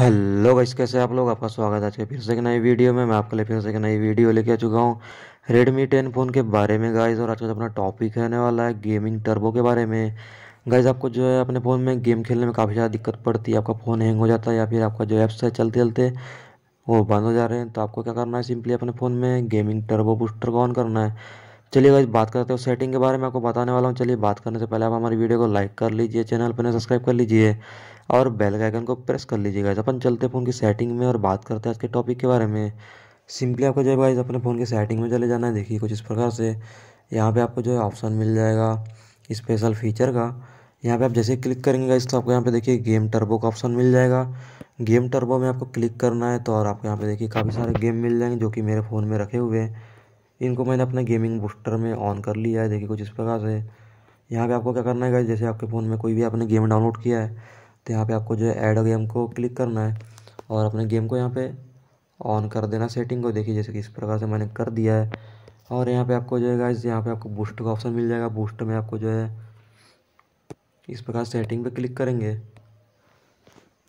hello guys कैसे आप लोग आपका स्वागत है आज के फिर से एक नई वीडियो में मैं आपके लिए फिर से एक नई वीडियो लेके आ चुका हूँ रेडमी टेन फ़ोन के बारे में गाइस और आज का अपना टॉपिक रहने वाला है गेमिंग टर्बो के बारे में गाइस आपको जो है अपने फ़ोन में गेम खेलने में काफ़ी ज़्यादा दिक्कत पड़ती है आपका फ़ोन हैंग हो जाता है या फिर आपका जो ऐप्स है चलते चलते वो बंद हो जा रहे हैं तो आपको क्या करना है सिंपली अपने फ़ोन में गेमिंग टर्बो बूस्टर को ऑन करना है चलिए अगर बात करते हो सेटिंग के बारे में आपको बताने वाला हूँ चलिए बात करने से पहले आप हमारी वीडियो को लाइक कर लीजिए चैनल पर सब्सक्राइब कर लीजिए और बेल के आइकन को प्रेस कर लीजिए गाइज अपन चलते फ़ोन की सेटिंग में और बात करते हैं आज के टॉपिक के बारे में सिंपली आपको जो है अपने फ़ोन की सेटिंग में चले जाना है देखिए कुछ इस प्रकार से यहाँ पर आपको जो है ऑप्शन मिल जाएगा स्पेशल फीचर का यहाँ पे आप जैसे क्लिक करेंगे इस तो आपको यहाँ पे देखिए गेम टर्बो का ऑप्शन मिल जाएगा गेम टर्बो में आपको क्लिक करना है तो और आपको यहाँ पर देखिए काफ़ी सारे गेम मिल जाएंगे जो कि मेरे फ़ोन में रखे हुए हैं इनको मैंने अपने गेमिंग बूस्टर में ऑन कर लिया है देखिए कुछ इस प्रकार से यहाँ पे आपको क्या करना है जैसे आपके फ़ोन में कोई भी आपने गेम डाउनलोड किया है तो यहाँ पे आपको जो है ऐड गेम को क्लिक करना है और अपने गेम को यहाँ पे ऑन कर देना सेटिंग को देखिए जैसे कि इस प्रकार से मैंने कर दिया है और यहाँ पे आपको जो है गाइज यहाँ पे आपको बूस्ट का ऑप्शन मिल जाएगा बूस्ट में आपको जो है इस प्रकार सेटिंग पे क्लिक करेंगे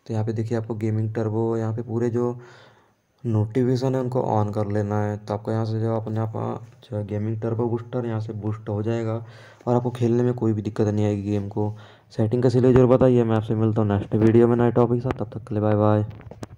तो यहाँ पे देखिए आपको गेमिंग टर्बो यहाँ पे पूरे जो नोटिफिकेशन है उनको ऑन कर लेना है तो आपको यहाँ से जो अपने आप जो है गेमिंग टर्बो बूस्टर यहाँ से बूस्ट हो जाएगा और आपको खेलने में कोई भी दिक्कत नहीं आएगी गेम को सेटिंग का सिले जरूर बताइए मैं आपसे मिलता हूँ नेक्स्ट वीडियो में नए टॉपिक साथ तब तक के लिए बाय बाय